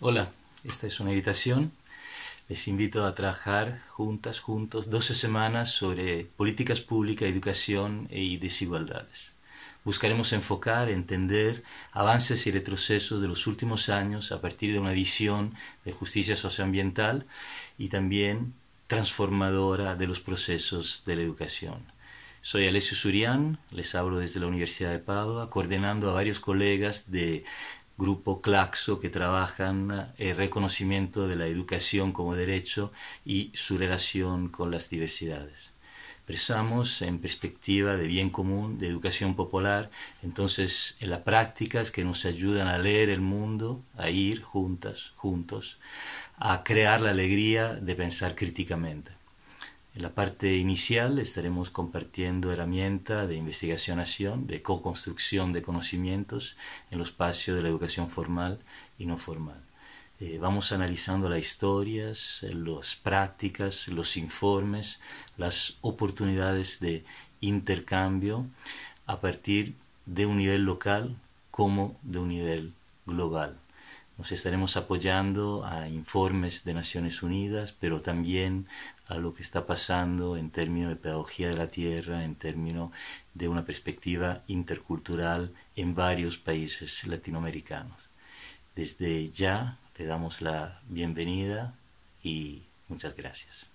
Hola, esta es una invitación. Les invito a trabajar juntas, juntos, 12 semanas sobre políticas públicas, educación y e desigualdades. Buscaremos enfocar, entender avances y retrocesos de los últimos años a partir de una visión de justicia socioambiental y también transformadora de los procesos de la educación. Soy Alessio Surian, les hablo desde la Universidad de Padua, coordinando a varios colegas de grupo Claxo que trabajan el eh, reconocimiento de la educación como derecho y su relación con las diversidades. Pensamos en perspectiva de bien común, de educación popular, entonces en las prácticas que nos ayudan a leer el mundo, a ir juntas, juntos, a crear la alegría de pensar críticamente. En la parte inicial estaremos compartiendo herramientas de investigación-acción, de co-construcción de conocimientos en los espacios de la educación formal y no formal. Eh, vamos analizando las historias, las prácticas, los informes, las oportunidades de intercambio a partir de un nivel local como de un nivel global. Nos estaremos apoyando a informes de Naciones Unidas, pero también a lo que está pasando en términos de pedagogía de la tierra, en términos de una perspectiva intercultural en varios países latinoamericanos. Desde ya le damos la bienvenida y muchas gracias.